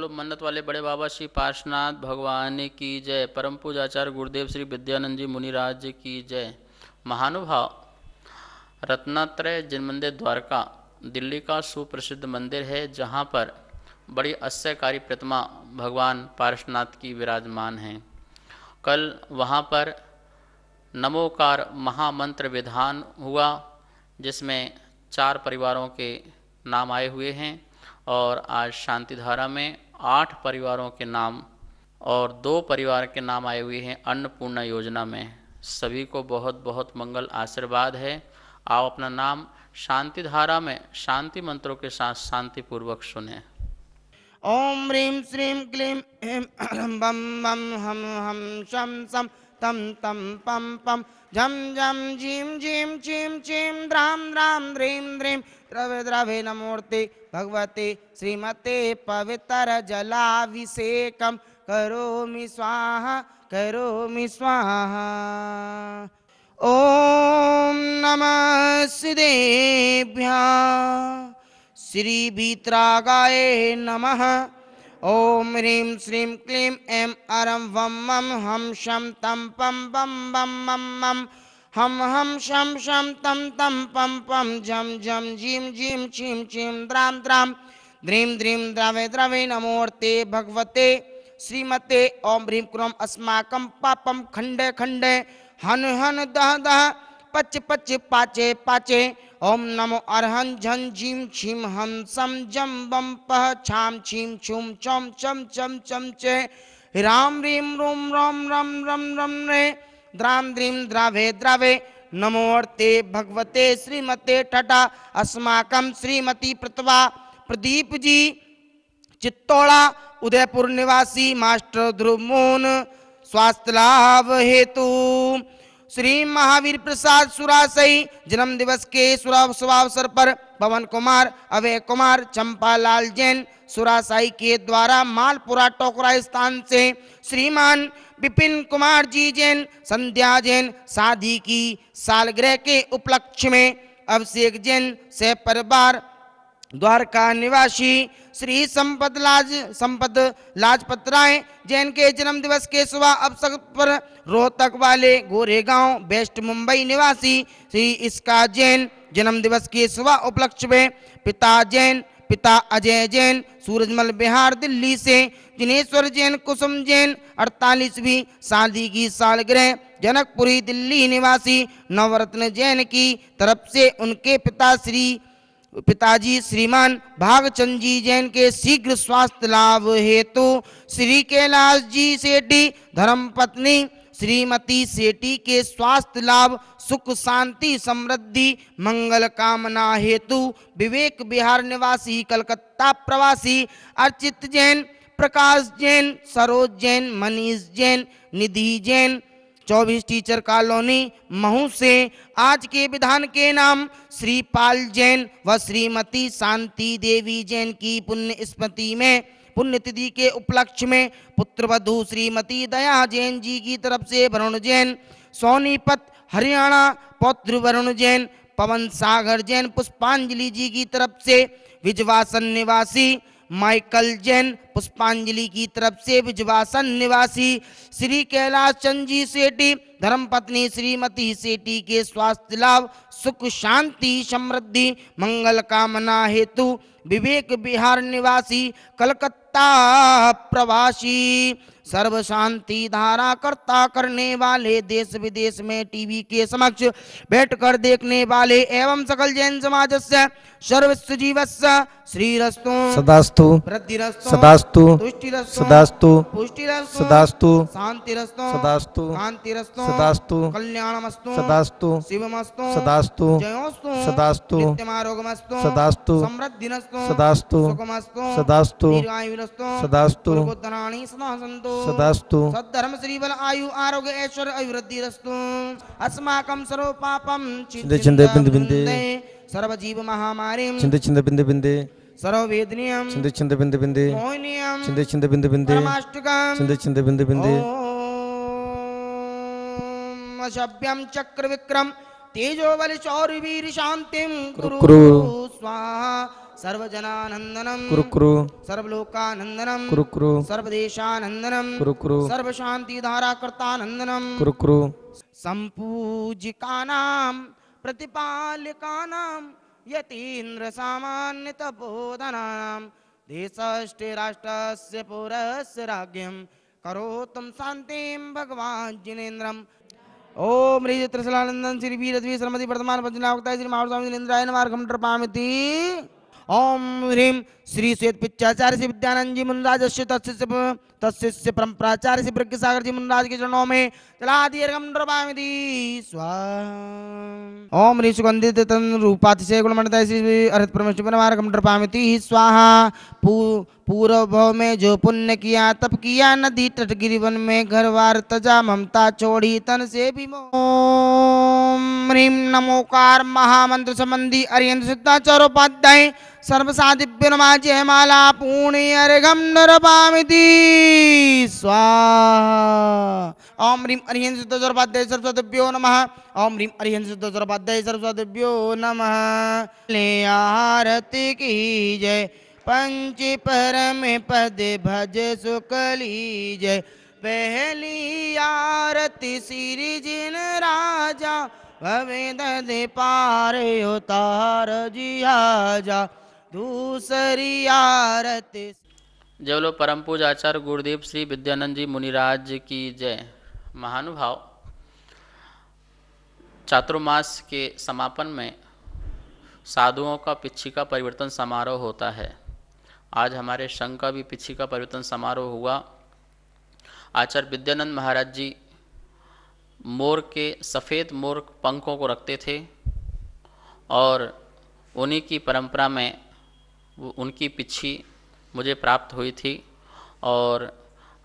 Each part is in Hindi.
बोलो मन्नत वाले बड़े बाबा श्री पार्शनाथ भगवान की जय परम पूजा गुरुदेव श्री विद्यानंद जी मुनिराज की जय महानुभाव रत्नात्रय जिन मंदिर द्वारका दिल्ली का सुप्रसिद्ध मंदिर है जहाँ पर बड़ी अस्यकारी प्रतिमा भगवान पार्शनाथ की विराजमान है कल वहाँ पर नमोकार महामंत्र विधान हुआ जिसमें चार परिवारों के नाम आए हुए हैं और आज शांति धारा में आठ परिवारों के नाम और दो परिवार के नाम आए हुए हैं अन्नपूर्णा योजना में सभी को बहुत बहुत मंगल आशीर्वाद है आप अपना नाम शांति धारा में शांति मंत्रों के साथ शांति पूर्वक सुने ओम ह्रीम श्रीम क्लीम बम बम हम हम शम सम पम तं झम पं झीम झं चीम झीं चीं चीं द्रां द्रां द्रीं द्रीं द्रविद्रविणमूर्ति भगवते श्रीमते करो मि स्वाहा मि स्वाहा ॐ नमः श्री श्रीभित्रागाय नमः ॐ ह्रीं श्रीं क्लीं ऐं अरं वं मं हं शं तं पं बं बं मं मं हं हं शं शं तं तं पं पं झं झं झीं झीं छीं छीं द्रां द्रां द्रीं द्रीं द्रवे द्रवे नमोऽर्ते भगवते श्रीमते ॐ ह्रीं क्रों अस्माकं पापं खण्डे खण्डे हन हन दह दह पच पच पाचे पाचे ओम नमो अर्हं झं झीं छीं हंसम जम बम पह छाम छीं छुम चम चम चम चम चे राम रीम रोम रम रम रम रम रे द्राम द्रीम द्रावे द्रावे नमो अर्ते भगवते श्रीमते ठटा अस्माकं श्रीमती प्रतवा प्रदीप जी चित्तौड़ा उदयपुर निवासी मास्टर ध्रुव मोहन स्वास्थ्य लाभ हेतु श्री महावीर प्रसाद सुरासई जन्म दिवस के सुरावसवावसर पर पवन कुमार अभय कुमार चंपा लाल जैन सुरासाई के द्वारा मालपुरा टोकरा स्थान से श्रीमान विपिन कुमार जी जैन संध्या जैन शादी की सालग्रह के उपलक्ष्य में अभिषेक जैन से परिवार द्वारका निवासी श्री संपत लाज संपत लाजपत राय जैन के जन्म दिवस के सुबह अवसर पर रोहतक वाले गोरेगांव बेस्ट मुंबई निवासी श्री इसका जैन जन्म दिवस के सुबह उपलक्ष्य में पिता जैन पिता अजय जैन सूरजमल बिहार दिल्ली से दिनेश्वर जैन कुसुम जैन अड़तालीसवीं शादी की सालगृह जनकपुरी दिल्ली निवासी नवरत्न जैन की तरफ से उनके पिता श्री पिताजी श्रीमान भागचंद जी जैन के शीघ्र स्वास्थ्य लाभ हेतु श्री कैलाश जी सेठी धर्म पत्नी श्रीमती सेठी के स्वास्थ्य लाभ सुख शांति समृद्धि मंगल कामना हेतु विवेक बिहार निवासी कलकत्ता प्रवासी अर्चित जैन प्रकाश जैन सरोज जैन मनीष जैन निधि जैन चौबीस टीचर कॉलोनी महू से आज के विधान के नाम श्रीपाल जैन व श्रीमती शांति देवी जैन की पुण्य स्मृति में पुण्यतिथि के उपलक्ष्य में पुत्रवधु श्रीमती दया जैन जी की तरफ से वरुण जैन सोनीपत हरियाणा पौत्र वरुण जैन पवन सागर जैन पुष्पांजलि जी की तरफ से विजवासन निवासी माइकल जैन पुष्पांजलि की तरफ से विजवासन निवासी श्री कैलाश चंद जी सेठी धर्मपत्नी श्रीमती सेठी के स्वास्थ्य लाभ सुख शांति समृद्धि मंगल कामना हेतु विवेक बिहार निवासी कलकत्ता प्रवासी सर्व शांति धारा करता करने वाले देश विदेश में टीवी के समक्ष बैठकर देखने वाले एवं सकल जैन समाज से सर्वस्व जीवस्व श्रीरस्तु सदास्तु सदा सदास्तु सदास्तु सदास्तु सदास्तु सदास्तु कल्याणमस्तु सदास्तु शिवमस्तु सदास्तु सदास्तु सदास्तु सदास्तु सदास्तु सदास्तु सदास्तु सद्धर्म श्रीबल आयु आरोग्य ऐश्वर्य अभिवृद्धि अस्माकं सर्व चिंदे चिंदे बिंदे बिंदे सर्वजीव महामारी चिंदे चिंदे बिंदे बिंदे सर्ववेदनीयम चिंते परमाष्टकम अशभ्यम चक्र विक्रम तेजो बल वीर शांतिम कुरु स्वाहा सर्वजनानंदनम कुरु कुरु सर्वलोकानंदनम कुरु कुरु सर्वदेशानंदनम कुरु कुरु सर्वशांति धाराकर्तानंदनम कुरु कुरु संपूजिकानाम प्रतिपालिकानाम यतीन्द्रसामान्यतपोधनानां देशष्टिराष्ट्रस्य पुरस्य राज्ञं करोतुं शान्तिं भगवान् जिनेन्द्रं ओम ऋषि त्रिशलानंदन श्री वीर श्रीमती वर्तमान पंचनावक्ता श्री महावर स्वामी जिनेन्द्रायन मार्गम नृपामिति ओम ह्रीम श्री श्वेत पिचाचार्य श्री विद्यानंद जी मुनराज तस्य तत्शिष्य तत्शिष्य परम प्राचार्य से प्रज्ञ सागर जी मुनराज के चरणों में चला दीर्घम नृपामिति ओम ऋषि गंधित तन रूपाति से मंडता श्री अरहत परमेश्वर परमारकम नृपामिति स्वाहा पू पूर्व भव में जो पुण्य किया तप किया नदी तट गिरिवन में घर वार तजा ममता छोड़ी तन से भी मोह ओम ह्रीं नमोकार महामंत्र संबंधी अरियंत सिद्धाचारोपाध्याय सर्वसाधिभ्य नमा जय माला पूर्णे अर्घम नरपाति स्वाहा ओम ह्रीं अरिहन सिद्धाचारोपाध्याय सर्वसाधिभ्यो नम ओम ह्रीं अरिहन सिद्धाचारोपाध्याय सर्वसाधिभ्यो नम ले आरती की जय पंच परम पद भज सुकली जय पहली आरती श्री जिन राजा दे पार उतार जिया दूसरी आरती जब लोग परम पूज आचार्य गुरुदेव श्री विद्यानंद जी मुनिराज की जय महानुभाव चातुर्मास के समापन में साधुओं का पिछी का परिवर्तन समारोह होता है आज हमारे शंका का भी का परिवर्तन समारोह हुआ आचार्य विद्यानंद महाराज जी मोर के सफ़ेद मोर पंखों को रखते थे और उन्हीं की परंपरा में उनकी पिछी मुझे प्राप्त हुई थी और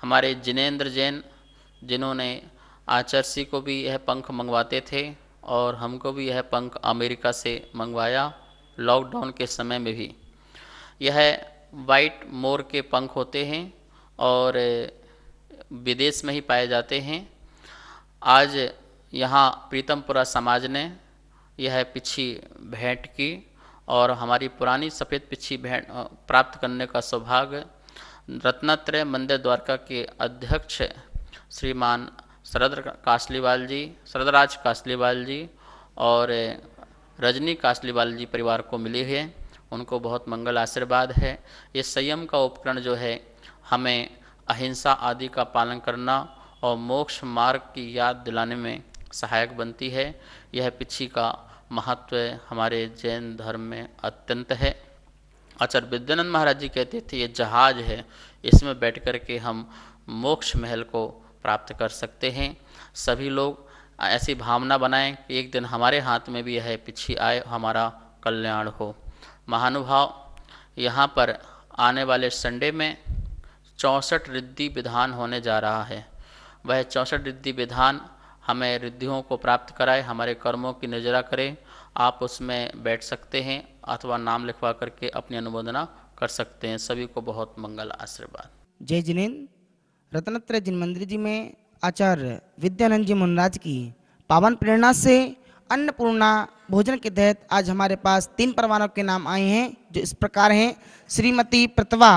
हमारे जिनेंद्र जैन जिन्होंने सिंह को भी यह पंख मंगवाते थे और हमको भी यह पंख अमेरिका से मंगवाया लॉकडाउन के समय में भी यह वाइट मोर के पंख होते हैं और विदेश में ही पाए जाते हैं आज यहाँ प्रीतमपुरा समाज ने यह पिछी भेंट की और हमारी पुरानी सफ़ेद पिछी भेंट प्राप्त करने का सौभाग्य रत्नात्रय मंदिर द्वारका के अध्यक्ष श्रीमान शरद कासलीवाल जी शरदराज कासलीवाल जी और रजनी कासलीवाल जी परिवार को मिली है उनको बहुत मंगल आशीर्वाद है ये संयम का उपकरण जो है हमें अहिंसा आदि का पालन करना और मोक्ष मार्ग की याद दिलाने में सहायक बनती है यह पिछी का महत्व हमारे जैन धर्म में अत्यंत है आचार्य विद्यानंद महाराज जी कहते थे ये जहाज है इसमें बैठ कर के हम मोक्ष महल को प्राप्त कर सकते हैं सभी लोग ऐसी भावना बनाएं कि एक दिन हमारे हाथ में भी यह पिछी आए हमारा कल्याण हो महानुभाव यहाँ पर आने वाले संडे में चौंसठ रिद्धि विधान होने जा रहा है वह चौंसठ रिद्धि विधान हमें रिद्धियों को प्राप्त कराए हमारे कर्मों की नजरा करें आप उसमें बैठ सकते हैं अथवा नाम लिखवा करके अपनी अनुमोदना कर सकते हैं सभी को बहुत मंगल आशीर्वाद जय जिनेन्द्र रत्नत्र जिन मंदिर जी में आचार्य विद्यानंद जी मुनराज की पावन प्रेरणा से अन्नपूर्णा भोजन के तहत आज हमारे पास तीन परवानों के नाम आए हैं जो इस प्रकार हैं श्रीमती प्रतिभा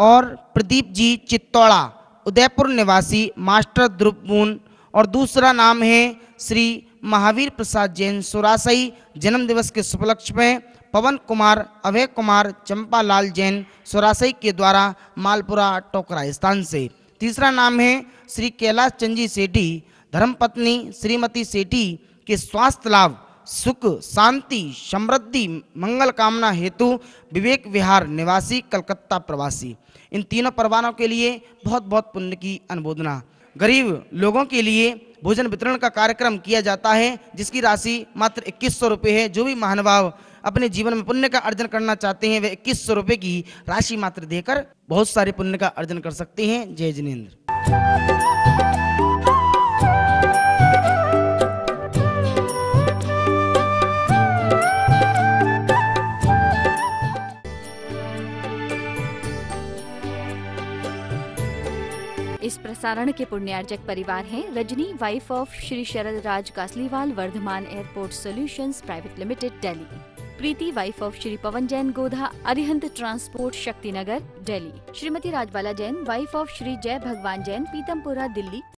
और प्रदीप जी चित्तौड़ा उदयपुर निवासी मास्टर ध्रुव और दूसरा नाम है श्री महावीर प्रसाद जैन सुरासई जन्म दिवस के उपलक्ष्य में पवन कुमार अभय कुमार चंपालाल जैन सुरासई के द्वारा मालपुरा टोकरा स्थान से तीसरा नाम है श्री कैलाश चंजी सेठी धर्मपत्नी श्रीमती सेठी के स्वास्थ्य लाभ सुख शांति समृद्धि मंगल कामना हेतु विवेक विहार निवासी कलकत्ता प्रवासी इन तीनों परवानों के लिए बहुत बहुत पुण्य की अनुमोदना गरीब लोगों के लिए भोजन वितरण का कार्यक्रम किया जाता है जिसकी राशि मात्र इक्कीस सौ रुपये है जो भी महानुभाव अपने जीवन में पुण्य का अर्जन करना चाहते हैं वे इक्कीस सौ की राशि मात्र देकर बहुत सारे पुण्य का अर्जन कर सकते हैं जय जिनेन्द्र इस प्रसारण के पुण्यार्जक परिवार हैं Rajni wife of Shri Sharad Raj Kasliwal Vardhaman airport solutions private limited Delhi Preeti wife of Shri Pawan Jain Godha Arihant transport Shaktinagar Delhi Shrimati Rajbala Jain wife of Shri Jai Bhagwan Jain Pitampura Delhi